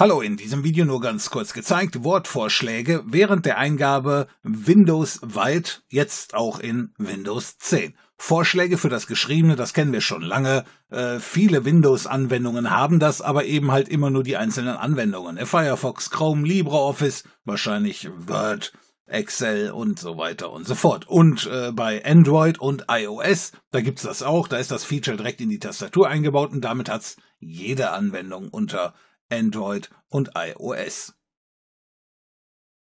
Hallo, in diesem Video nur ganz kurz gezeigt Wortvorschläge während der Eingabe Windows weit, jetzt auch in Windows 10. Vorschläge für das Geschriebene, das kennen wir schon lange. Äh, viele Windows-Anwendungen haben das, aber eben halt immer nur die einzelnen Anwendungen. Äh, Firefox, Chrome, LibreOffice, wahrscheinlich Word, Excel und so weiter und so fort. Und äh, bei Android und iOS, da gibt's das auch, da ist das Feature direkt in die Tastatur eingebaut und damit hat's jede Anwendung unter Android und iOS.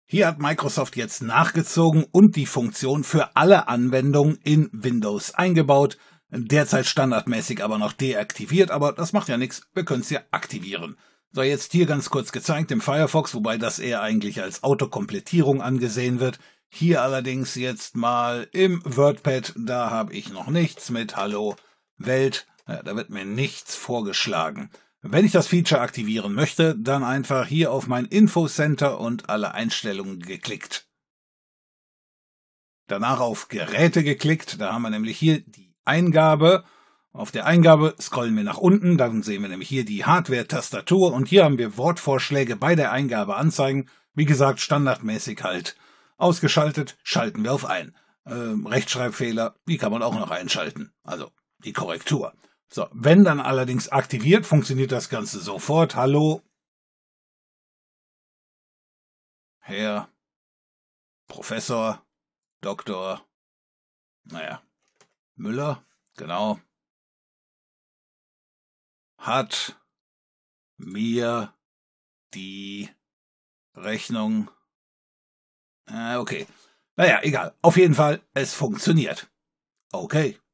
Hier hat Microsoft jetzt nachgezogen und die Funktion für alle Anwendungen in Windows eingebaut, derzeit standardmäßig aber noch deaktiviert, aber das macht ja nichts, wir können es ja aktivieren. So, jetzt hier ganz kurz gezeigt im Firefox, wobei das eher eigentlich als Autokomplettierung angesehen wird. Hier allerdings jetzt mal im WordPad, da habe ich noch nichts mit Hallo Welt, ja, äh, da wird mir nichts vorgeschlagen. Wenn ich das Feature aktivieren möchte, dann einfach hier auf mein Info-Center und alle Einstellungen geklickt. Danach auf Geräte geklickt, da haben wir nämlich hier die Eingabe. Auf der Eingabe scrollen wir nach unten, dann sehen wir nämlich hier die Hardware-Tastatur und hier haben wir Wortvorschläge bei der Eingabe anzeigen. Wie gesagt, standardmäßig halt ausgeschaltet, schalten wir auf ein. Ähm, Rechtschreibfehler, die kann man auch noch einschalten, also die Korrektur. So, wenn dann allerdings aktiviert, funktioniert das Ganze sofort. Hallo. Herr. Professor. Doktor. Naja. Müller. Genau. Hat mir die Rechnung. Äh, okay. Naja, egal. Auf jeden Fall, es funktioniert. Okay.